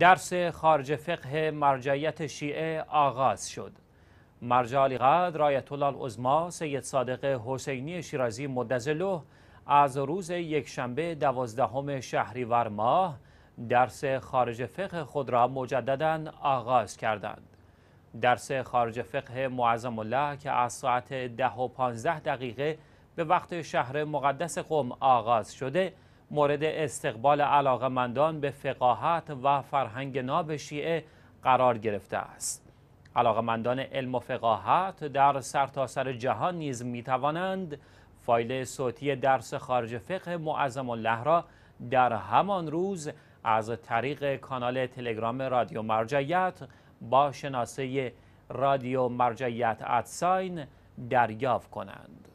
درس خارج فقه مرجعیت شیعه آغاز شد مرجع علیقدر رایت الله سید صادق حسینی شیرازی مدزله از روز یکشنبه دوازدهم شهریور ماه درس خارج فقه خود را مجددا آغاز کردند درس خارج فقه معظم الله که از ساعت ده و پانزده دقیقه به وقت شهر مقدس قم آغاز شده مورد استقبال علاقمندان به فقاهت و فرهنگ ناب شیعه قرار گرفته است علاقمندان علم و فقاهت در سرتاسر سر جهان نیز می توانند فایل صوتی درس خارج فقه معظم الله را در همان روز از طریق کانال تلگرام رادیو مرجعیت با شناسه رادیو مرجعیت ادساین دریافت کنند.